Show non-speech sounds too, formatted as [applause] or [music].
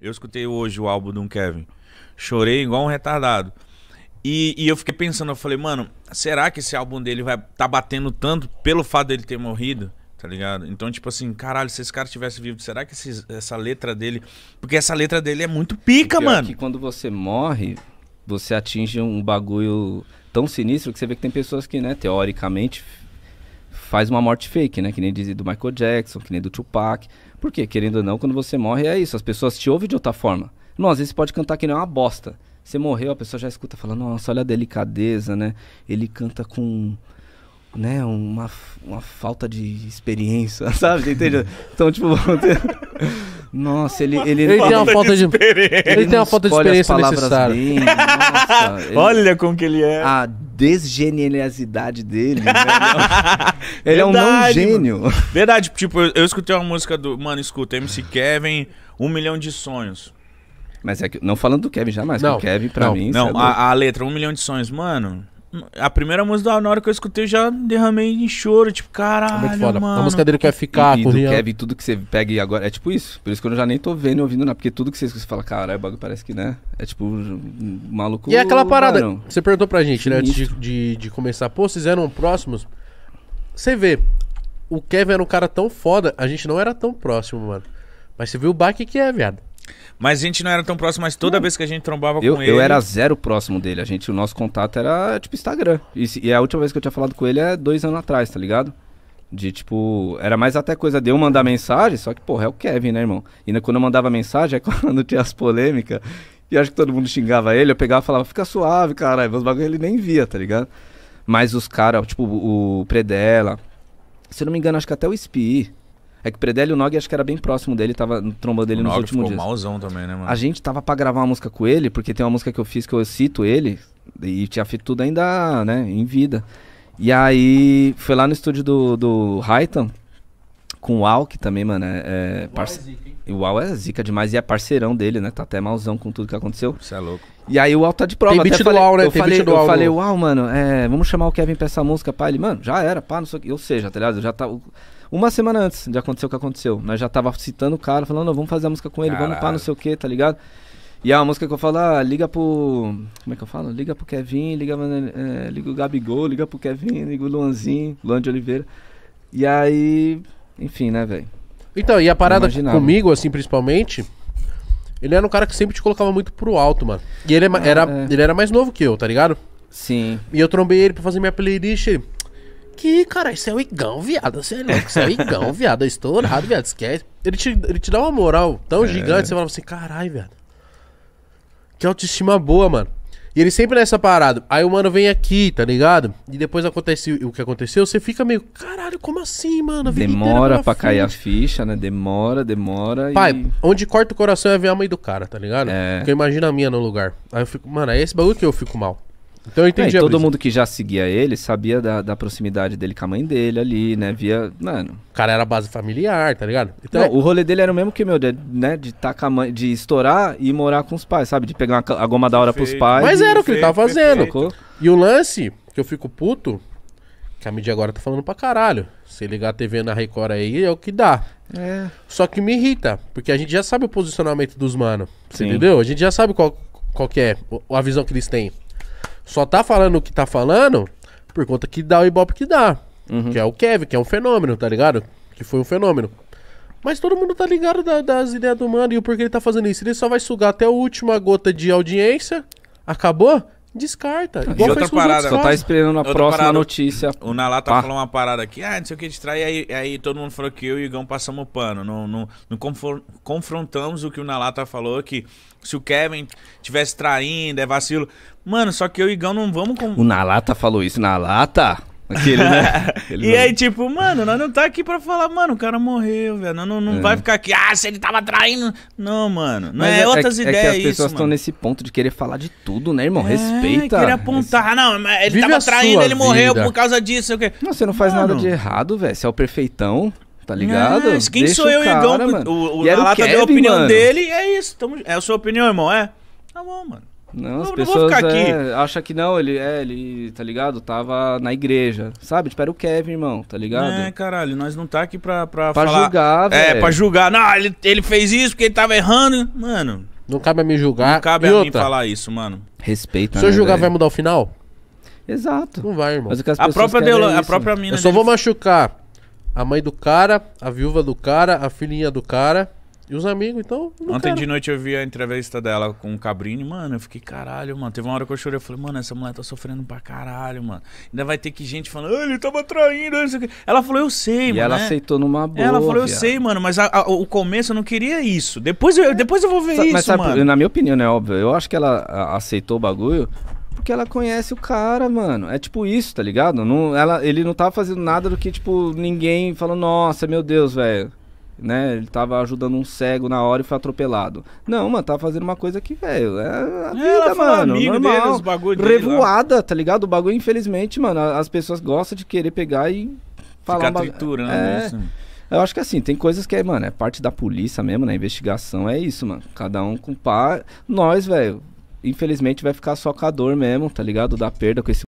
Eu escutei hoje o álbum do Kevin. Chorei igual um retardado. E, e, eu fiquei pensando, eu falei, mano, será que esse álbum dele vai tá batendo tanto pelo fato dele ter morrido? Tá ligado? Então, tipo assim, caralho, se esse cara tivesse vivo, será que esse, essa letra dele. Porque essa letra dele é muito pica, mano. É que quando você morre, você atinge um bagulho tão sinistro que você vê que tem pessoas que, né, teoricamente faz uma morte fake, né? Que nem dizia do Michael Jackson, que nem do Tupac. Por quê? Querendo ou não, quando você morre é isso. As pessoas te ouvem de outra forma. Não, às vezes você pode cantar que nem uma bosta. Você morreu, a pessoa já escuta falando, nossa, olha a delicadeza, né? Ele canta com né, uma, uma falta de experiência, [laughs] sabe? Entendeu? Então, tipo, [laughs] nossa, ele ele ele tem uma falta de, de ele, ele tem uma falta de experiência necessária. Bem, [laughs] nossa, ele... Olha como que ele é. A ah, desgenialidade dele. Né? [laughs] ele é um não gênio. Mano. Verdade, tipo, eu, eu, escutei uma música do. Mano, escuta, MC Kevin, Um Milhão de Sonhos. Mas é que, não falando do Kevin jamais, não, o Kevin pra não, mim. Não, é a, a letra, Um Milhão de Sonhos. Mano, a primeira música na hora que eu escutei, eu já derramei em choro, tipo, é caralho, Muito foda. mano. A música dele quer ficar, e, e do Kevin, tudo que você pega agora, é tipo isso. Por isso que eu já nem tô vendo e ouvindo, não, né? porque tudo que você escuta, você fala, caralho, o bagulho parece que, né? É tipo, um maluco... E é aquela parada, você perguntou pra gente, né, antes de, de, de começar, pô, vocês eram próximos? Você vê, o Kevin era um cara tão foda, a gente não era tão próximo, mano. Mas você viu o baque que é, viado. Mas a gente não era tão próximo, mas toda não. vez que a gente trombava eu, com ele. Eu era zero próximo dele. A gente, o nosso contato era tipo Instagram. E, e, a última vez que eu tinha falado com ele é dois anos atrás, tá ligado? De tipo, era mais até coisa de eu mandar mensagem, só que, porra, é o Kevin, né, irmão? E né, quando eu mandava mensagem, é [laughs] quando tinha as polêmicas, e acho que todo mundo xingava ele, eu pegava e falava, fica suave, caralho, meus bagulho ele nem via, tá ligado? Mas os caras, tipo, o Predella, se eu não me engano, acho que até o Spi, é que Predelli o Nog acho que era bem próximo dele, tava trombando dele o nos Nog últimos ficou dias. malzão também, né, mano? A gente tava pra gravar uma música com ele, porque tem uma música que eu fiz que eu cito ele, e tinha feito tudo ainda, né, em vida. E aí foi lá no estúdio do, do com o Al, que também, mano, é. é, é O Al é zica demais e é parceirão dele, né? Tá até malzão com tudo que aconteceu. Isso é louco. E aí o Al tá de prova. Tem até beat falei, do Al, né? Eu Tem falei, beat do Al. Eu falei, Uau, mano, é, vamos chamar o Kevin pra essa música, pá. Ele, mano, já era, pá, não sei o que. Ou seja, tá ligado? Já tá. Uma semana antes de acontecer o que aconteceu. Nós já tava citando o cara, falando, não, vamos fazer a música com ele, Caralho. vamos pá, não sei o que, tá ligado? E é uma música que eu falo, ah, liga pro. Como é que eu falo? Liga pro Kevin, liga, é, liga o Gabigol, liga pro Kevin, liga o Luanzinho, Luan de Oliveira. E aí enfim, né, velho? Então, e a parada comigo, assim, principalmente, ele era um cara que sempre te colocava muito pro alto, mano. E ele, é ah, era, é. ele era mais novo que eu, tá ligado? Sim. E eu trombei ele pra fazer minha playlist. Que, cara, isso é o Igão, viado. Você é louco, isso é o Igão, [laughs] viado. Estourado, viado. Esquece. Ele te, ele te dá uma moral tão é. gigante, você fala assim, caralho, viado. Que autoestima boa, mano. E ele sempre nessa parada. Aí o mano vem aqui, tá ligado? E depois acontece o que aconteceu, você fica meio, caralho, como assim, mano? Demora pra cair a ficha, né? Demora, demora. Pai, e... onde corta o coração é ver a mãe do cara, tá ligado? É. Porque eu imagino a minha no lugar. Aí eu fico, mano, é esse bagulho que eu fico mal. Então eu entendi. É, todo mundo que já seguia ele sabia da, da, proximidade dele com a mãe dele ali, né? Via. Mano. O cara era base familiar, tá ligado? Então, Não, é- o rolê dele era o mesmo que meu, de, né? De tá com a mãe, de estourar e morar com os pais, sabe? De pegar uma, a goma da hora perfeito, pros pais. Mas era o que ele tava fazendo. E o lance, que eu fico puto, que a mídia agora tá falando pra caralho. Se ligar a TV na Record aí é o que dá. É. Só que me irrita, porque a gente já sabe o posicionamento dos mano, Entendeu? A gente já sabe qual, qual que é a visão que eles têm. Só tá falando o que tá falando por conta que dá o ibope que dá. Uhum. Que é o Kevin, que é um fenômeno, tá ligado? Que foi um fenômeno. Mas todo mundo tá ligado da, das ideias do mano e o porquê ele tá fazendo isso. Ele só vai sugar até a última gota de audiência. Acabou? descarta. Igual e outra parada, né? só tá esperando a outra próxima parada, notícia. O Nalata tá falou uma parada aqui, ah, não sei o que distrair. aí, aí todo mundo falou que eu e o Igão passamos pano. Não, não, não confrontamos o que o Nalata tá falou, que se o Kevin tivesse traindo, é vacilo. Mano, só que eu e o Igão não vamos. Com... O Nalata tá falou isso, Nalata? Aquele, né? [laughs] Aquele e aí, tipo, mano, nós não tá aqui pra falar, mano, o cara morreu, velho. Não, não, não é. vai ficar aqui, ah, se ele tava traindo. Não, mano. Não é, é, é, outras é, ideias. É que as pessoas estão nesse ponto de querer falar de tudo, né, irmão? É, Respeita. Querer apontar. Esse... Não, mas ele Vive tava traindo, ele vida. morreu por causa disso. quê? Não, você não faz mano. nada de errado, velho. Você é o perfeitão. Tá ligado? quem Deixa sou eu, Igão? O, o, o, o, Lata deu a opinião mano. dele e é isso. Tamo... É a sua opinião, irmão, é? Tá bom, mano. Não, as não, pessoas não é, acha que não, ele é, ele, tá ligado? Tava na igreja, sabe? Tipo, era o Kevin, irmão, tá ligado? É, caralho, nós não tá aqui pra, pra, pra falar... julgar, é, velho. É, pra julgar. Não, ele, ele fez isso porque ele tava errando. Mano... Não cabe a mim julgar. Não cabe e a outra. mim falar isso, mano. Respeita, Se eu né, julgar, véio? vai mudar o final? Exato. Não vai, irmão. a própria deu, é a própria mina Eu só dele... vou machucar a mãe do cara, a viúva do cara, a filhinha do cara... E os amigos, então. Ontem quero. de noite eu vi a entrevista dela com o Cabrini, mano. Eu fiquei, caralho, mano. Teve uma hora que eu chorei. Eu falei, mano, essa mulher tá sofrendo pra caralho, mano. Ainda vai ter que gente falando, ah, ele tava tá traindo. Ela falou, eu sei, e mano. E ela né? aceitou numa boa. Ela falou, eu viado. sei, mano, mas a, a, o começo eu não queria isso. Depois eu, depois eu vou ver isso, mas sabe, mano. Na minha opinião, né, óbvio. Eu acho que ela aceitou o bagulho porque ela conhece o cara, mano. É tipo isso, tá ligado? Não, ela, ele não tava tá fazendo nada do que, tipo, ninguém falou nossa, meu Deus, velho né? Ele tava ajudando um cego na hora e foi atropelado. Não, mano, tava tá fazendo uma coisa que, velho, é a é, vida, mano. Amigo normal, dele, os bagulho revoada, dele, tá ligado? O bagulho, infelizmente, mano, as pessoas gostam de querer pegar e falar Ficar triturando é... isso. Né? Eu acho que assim, tem coisas que é, mano, é parte da polícia mesmo, na né? investigação, é isso, mano. Cada um com par. Nós, velho, infelizmente vai ficar só com a dor mesmo, tá ligado? Da perda com esse